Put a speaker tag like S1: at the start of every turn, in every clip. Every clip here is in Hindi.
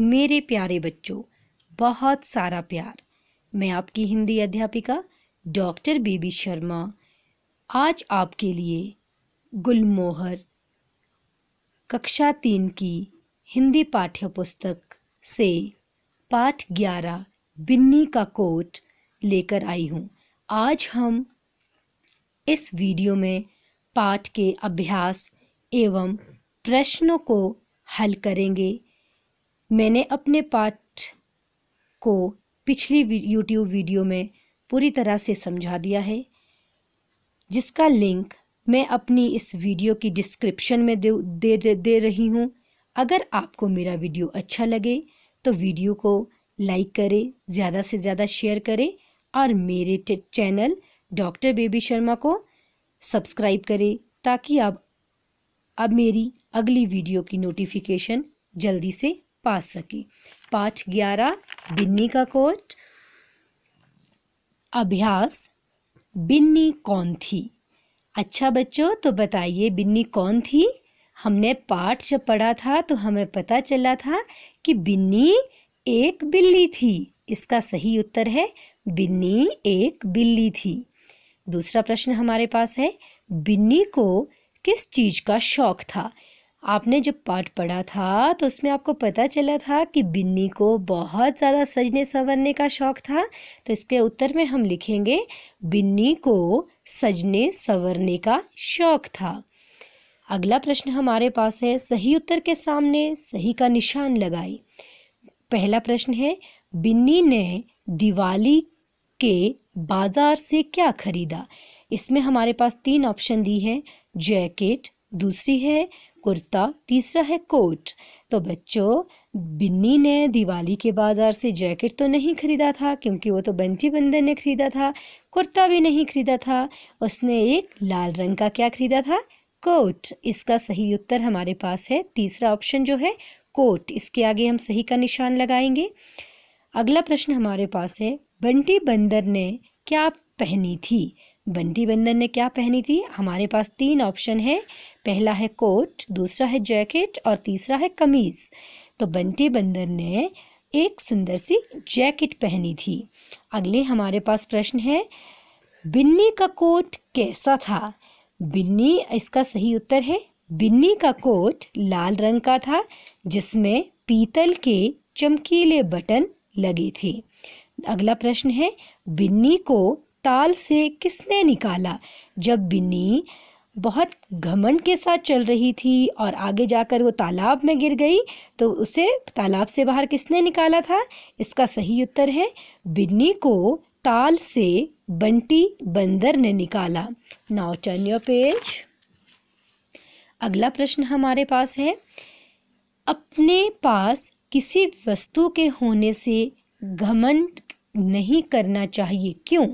S1: मेरे प्यारे बच्चों बहुत सारा प्यार मैं आपकी हिंदी अध्यापिका डॉक्टर बीबी शर्मा आज आपके लिए गुलमोहर कक्षा तीन की हिंदी पाठ्य पुस्तक से पाठ ग्यारह बिन्नी का कोट लेकर आई हूँ आज हम इस वीडियो में पाठ के अभ्यास एवं प्रश्नों को हल करेंगे मैंने अपने पाठ को पिछली यूट्यूब वीडियो में पूरी तरह से समझा दिया है जिसका लिंक मैं अपनी इस वीडियो की डिस्क्रिप्शन में दे दे, दे रही हूँ अगर आपको मेरा वीडियो अच्छा लगे तो वीडियो को लाइक करें ज़्यादा से ज़्यादा शेयर करें और मेरे चैनल डॉक्टर बेबी शर्मा को सब्सक्राइब करें ताकि आप अब मेरी अगली वीडियो की नोटिफिकेशन जल्दी से पा सके पाठ ग्यारह बिन्नी का कोट अभ्यास बिन्नी कौन थी अच्छा बच्चों तो बताइए बिन्नी कौन थी हमने पाठ जब पढ़ा था तो हमें पता चला था कि बिन्नी एक बिल्ली थी इसका सही उत्तर है बिन्नी एक बिल्ली थी दूसरा प्रश्न हमारे पास है बिन्नी को किस चीज़ का शौक था आपने जब पाठ पढ़ा था तो उसमें आपको पता चला था कि बिन्नी को बहुत ज़्यादा सजने संवरने का शौक था तो इसके उत्तर में हम लिखेंगे बिन्नी को सजने संवरने का शौक था अगला प्रश्न हमारे पास है सही उत्तर के सामने सही का निशान लगाई पहला प्रश्न है बिन्नी ने दिवाली के बाज़ार से क्या खरीदा इसमें हमारे पास तीन ऑप्शन दी है जैकेट दूसरी है कुर्ता तीसरा है कोट तो बच्चों बिन्नी ने दिवाली के बाज़ार से जैकेट तो नहीं खरीदा था क्योंकि वो तो बंटी बंदर ने खरीदा था कुर्ता भी नहीं खरीदा था उसने एक लाल रंग का क्या खरीदा था कोट इसका सही उत्तर हमारे पास है तीसरा ऑप्शन जो है कोट इसके आगे हम सही का निशान लगाएंगे अगला प्रश्न हमारे पास है बंटी बंदर ने क्या पहनी थी बंटी बंदर ने क्या पहनी थी हमारे पास तीन ऑप्शन है पहला है कोट दूसरा है जैकेट और तीसरा है कमीज़ तो बंटी बंदर ने एक सुंदर सी जैकेट पहनी थी अगले हमारे पास प्रश्न है बिन्नी का कोट कैसा था बिन्नी इसका सही उत्तर है बिन्नी का कोट लाल रंग का था जिसमें पीतल के चमकीले बटन लगे थे अगला प्रश्न है बिन्नी को ताल से किसने निकाला जब बिन्नी बहुत घमंड के साथ चल रही थी और आगे जाकर वो तालाब में गिर गई तो उसे तालाब से बाहर किसने निकाला था इसका सही उत्तर है बिन्नी को ताल से बंटी बंदर ने निकाला नाउ चन्य योर पेज अगला प्रश्न हमारे पास है अपने पास किसी वस्तु के होने से घमंड नहीं करना चाहिए क्यों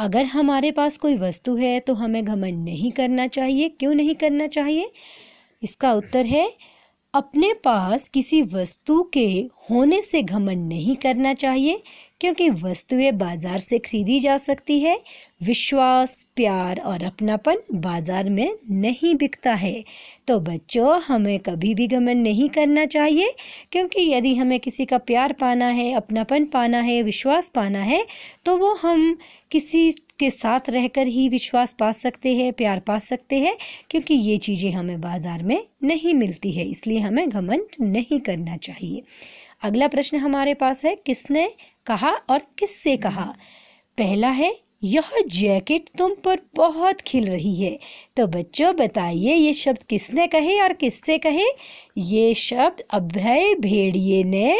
S1: अगर हमारे पास कोई वस्तु है तो हमें घमंड नहीं करना चाहिए क्यों नहीं करना चाहिए इसका उत्तर है अपने पास किसी वस्तु के होने से घमंड नहीं करना चाहिए क्योंकि वस्तुएं बाजार से खरीदी जा सकती है विश्वास प्यार और अपनापन बाजार में नहीं बिकता है तो बच्चों हमें कभी भी गमन नहीं करना चाहिए क्योंकि यदि हमें किसी का प्यार पाना है अपनापन पाना है विश्वास पाना है तो वो हम किसी के साथ रहकर ही विश्वास पा सकते हैं प्यार पा सकते हैं क्योंकि ये चीज़ें हमें बाज़ार में नहीं मिलती है इसलिए हमें घमंड नहीं करना चाहिए अगला प्रश्न हमारे पास है किसने कहा और किससे कहा पहला है यह जैकेट तुम पर बहुत खिल रही है तो बच्चों बताइए ये शब्द किसने कहे और किससे कहे ये शब्द अभय भेड़िए ने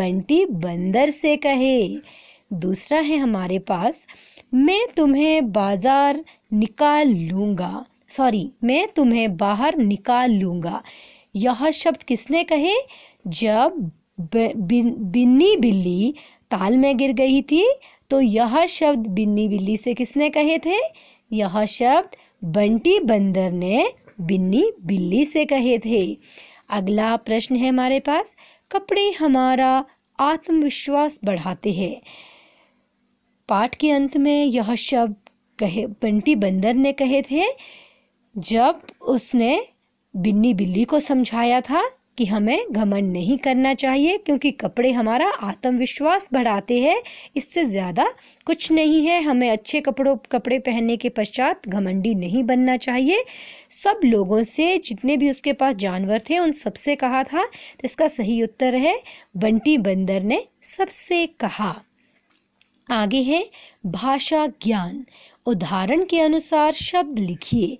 S1: बंटी बंदर से कहे दूसरा है हमारे पास मैं तुम्हें बाज़ार निकाल लूँगा सॉरी मैं तुम्हें बाहर निकाल लूँगा यह शब्द किसने कहे जब बिन्नी बिल्ली ताल में गिर गई थी तो यह शब्द बिन्नी बिल्ली से किसने कहे थे यह शब्द बंटी बंदर ने बिन्नी बिल्ली से कहे थे अगला प्रश्न है हमारे पास कपड़े हमारा आत्मविश्वास बढ़ाते हैं पाठ के अंत में यह शब्द कहे बंटी बंदर ने कहे थे जब उसने बिन्नी बिल्ली को समझाया था कि हमें घमंड नहीं करना चाहिए क्योंकि कपड़े हमारा आत्मविश्वास बढ़ाते हैं इससे ज़्यादा कुछ नहीं है हमें अच्छे कपड़ों कपड़े पहनने के पश्चात घमंडी नहीं बनना चाहिए सब लोगों से जितने भी उसके पास जानवर थे उन सबसे कहा था तो इसका सही उत्तर है बंटी बंदर ने सबसे कहा आगे है भाषा ज्ञान उदाहरण के अनुसार शब्द लिखिए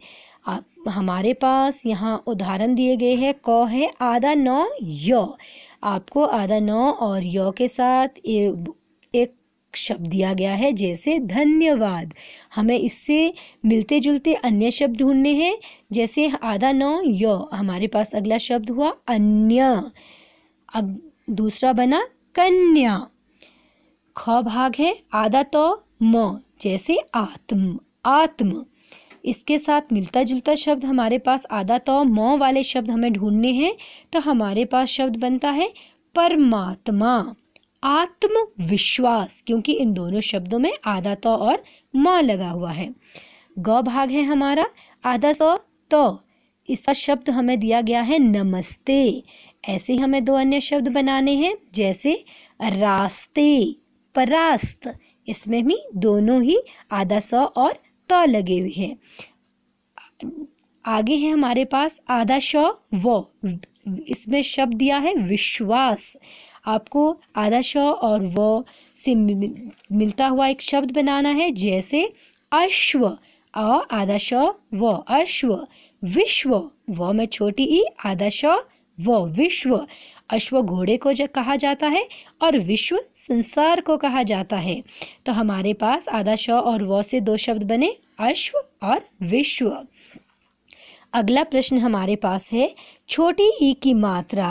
S1: आप हमारे पास यहाँ उदाहरण दिए गए हैं क है आधा नौ य आपको आधा नौ और य के साथ एक, एक शब्द दिया गया है जैसे धन्यवाद हमें इससे मिलते जुलते अन्य शब्द ढूंढने हैं जैसे आधा नौ य हमारे पास अगला शब्द हुआ अन्य अग, दूसरा बना कन्या ख भाग है आधा तो म जैसे आत्म आत्म इसके साथ मिलता जुलता शब्द हमारे पास आधा तो मौ वाले शब्द हमें ढूंढने हैं तो हमारे पास शब्द बनता है परमात्मा आत्मविश्वास क्योंकि इन दोनों शब्दों में आधा तो और मौ लगा हुआ है गौ भाग है हमारा आधा सौ तो इसका शब्द हमें दिया गया है नमस्ते ऐसे ही हमें दो अन्य शब्द बनाने हैं जैसे रास्ते परास्त इसमें भी दोनों ही आधा सौ और त लगे हुए हैं आगे है हमारे पास आधा श व इसमें शब्द दिया है विश्वास आपको आधा श और व से मिलता हुआ एक शब्द बनाना है जैसे अश्व अ आधा श व अश्व विश्व व में छोटी ई आधा श व विश्व अश्व घोड़े को कहा जाता है और विश्व संसार को कहा जाता है तो हमारे पास आधा श और व से दो शब्द बने अश्व और विश्व अगला प्रश्न हमारे पास है छोटी ई की मात्रा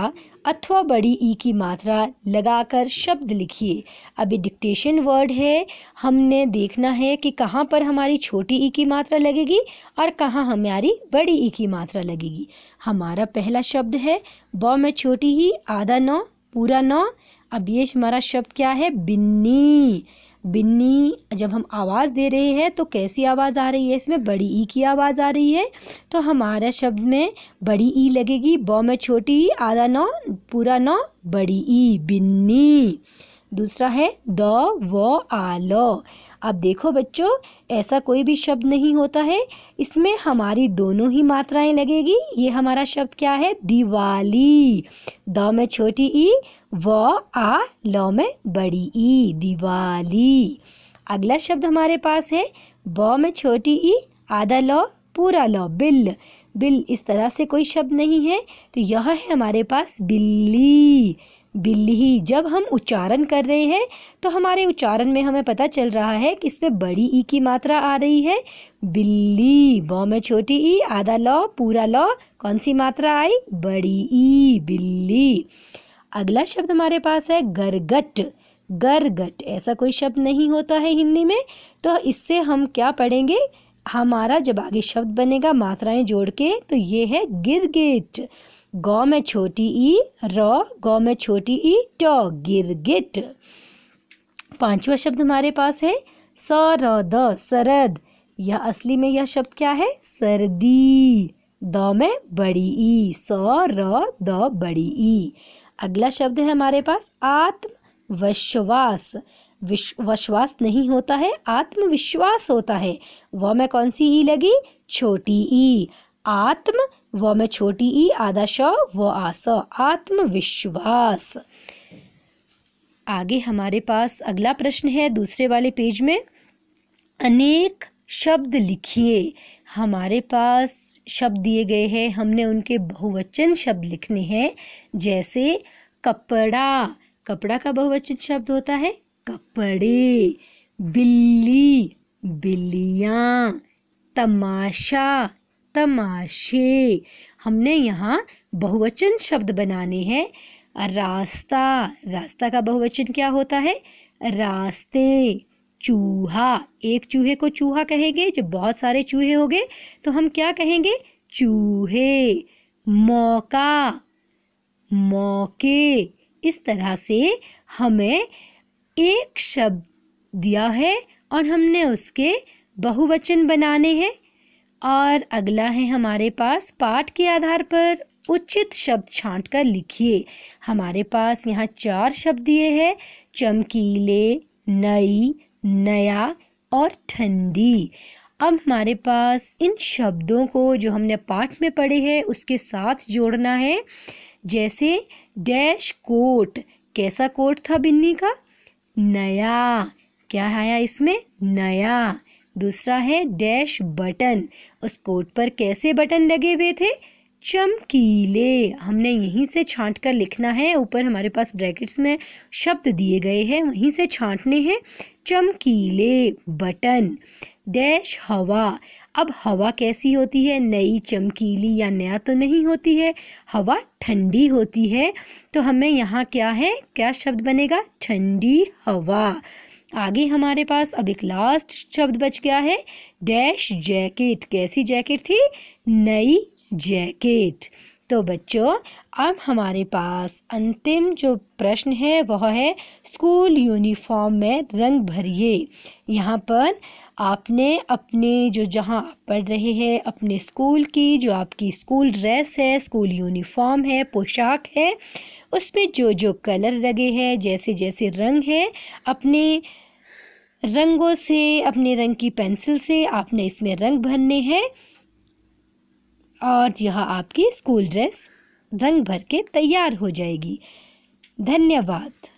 S1: अथवा बड़ी ई की मात्रा लगाकर शब्द लिखिए अभी डिक्टेशन वर्ड है हमने देखना है कि कहाँ पर हमारी छोटी ई की मात्रा लगेगी और कहाँ हमारी बड़ी ई की मात्रा लगेगी हमारा पहला शब्द है ब में छोटी ही आधा नौ पूरा नौ अब ये हमारा शब्द क्या है बिन्नी बिन्नी जब हम आवाज़ दे रहे हैं तो कैसी आवाज़ आ रही है इसमें बड़ी ई की आवाज़ आ रही है तो हमारा शब्द में बड़ी ई लगेगी ब में छोटी ई आधा नौ पूरा नौ बड़ी ई बिन्नी दूसरा है द व आ ल अब देखो बच्चों ऐसा कोई भी शब्द नहीं होता है इसमें हमारी दोनों ही मात्राएं लगेगी ये हमारा शब्द क्या है दिवाली द में छोटी ई व आ ल में बड़ी ई दिवाली अगला शब्द हमारे पास है ब में छोटी ई आधा ल पूरा ल बिल बिल इस तरह से कोई शब्द नहीं है तो यह है हमारे पास बिल्ली बिल्ली जब हम उच्चारण कर रहे हैं तो हमारे उच्चारण में हमें पता चल रहा है कि इसमें बड़ी ई की मात्रा आ रही है बिल्ली ब में छोटी ई आधा लौ पूरा लौ कौन सी मात्रा आई बड़ी ई बिल्ली अगला शब्द हमारे पास है गरगट गरगट ऐसा कोई शब्द नहीं होता है हिंदी में तो इससे हम क्या पढ़ेंगे हमारा जब आगे शब्द बनेगा मात्राएं जोड़ के तो ये है गिरगिट गौ में छोटी ई र ग में छोटी ई ट गिरगिट पांचवा शब्द हमारे पास है स र द सरद यह असली में यह शब्द क्या है सर्दी द में बड़ी ई स र द बड़ी ई अगला शब्द है हमारे पास आत्मविश्वास विश्वास नहीं होता है आत्मविश्वास होता है वह में कौन सी ई लगी छोटी ई आत्म व में छोटी ई आधा श व आस आत्मविश्वास आगे हमारे पास अगला प्रश्न है दूसरे वाले पेज में अनेक शब्द लिखिए हमारे पास शब्द दिए गए हैं हमने उनके बहुवचन शब्द लिखने हैं जैसे कपड़ा कपड़ा का बहुवचन शब्द होता है कपड़े बिल्ली बिल्लियाँ तमाशा तमाशे हमने यहाँ बहुवचन शब्द बनाने हैं रास्ता रास्ता का बहुवचन क्या होता है रास्ते चूहा एक चूहे को चूहा कहेंगे जो बहुत सारे चूहे हो गए तो हम क्या कहेंगे चूहे मौका मौके इस तरह से हमें एक शब्द दिया है और हमने उसके बहुवचन बनाने हैं और अगला है हमारे पास पाठ के आधार पर उचित शब्द छांट कर लिखिए हमारे पास यहाँ चार शब्द दिए हैं चमकीले नई नया और ठंडी अब हमारे पास इन शब्दों को जो हमने पाठ में पढ़े हैं उसके साथ जोड़ना है जैसे डैश कोट कैसा कोट था बिन्नी का नया क्या आया इसमें नया दूसरा है डैश बटन उस कोट पर कैसे बटन लगे हुए थे चमकीले हमने यहीं से छांट कर लिखना है ऊपर हमारे पास ब्रैकेट्स में शब्द दिए गए हैं वहीं से छांटने हैं चमकीले बटन डैश हवा अब हवा कैसी होती है नई चमकीली या नया तो नहीं होती है हवा ठंडी होती है तो हमें यहाँ क्या है क्या शब्द बनेगा ठंडी हवा आगे हमारे पास अब एक लास्ट शब्द बच गया है डैश जैकेट कैसी जैकेट थी नई जैकेट तो बच्चों अब हमारे पास अंतिम जो प्रश्न है वह है स्कूल यूनिफॉर्म में रंग भरिए यहाँ पर आपने अपने जो जहाँ आप पढ़ रहे हैं अपने स्कूल की जो आपकी स्कूल ड्रेस है स्कूल यूनिफॉर्म है पोशाक है उस पर जो जो कलर लगे हैं जैसे जैसे रंग है अपने रंगों से अपने रंग की पेंसिल से आपने इसमें रंग भरने हैं और यह आपकी स्कूल ड्रेस रंग भर के तैयार हो जाएगी धन्यवाद